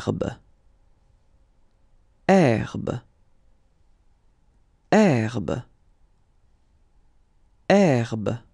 herbe herbe herbe herbe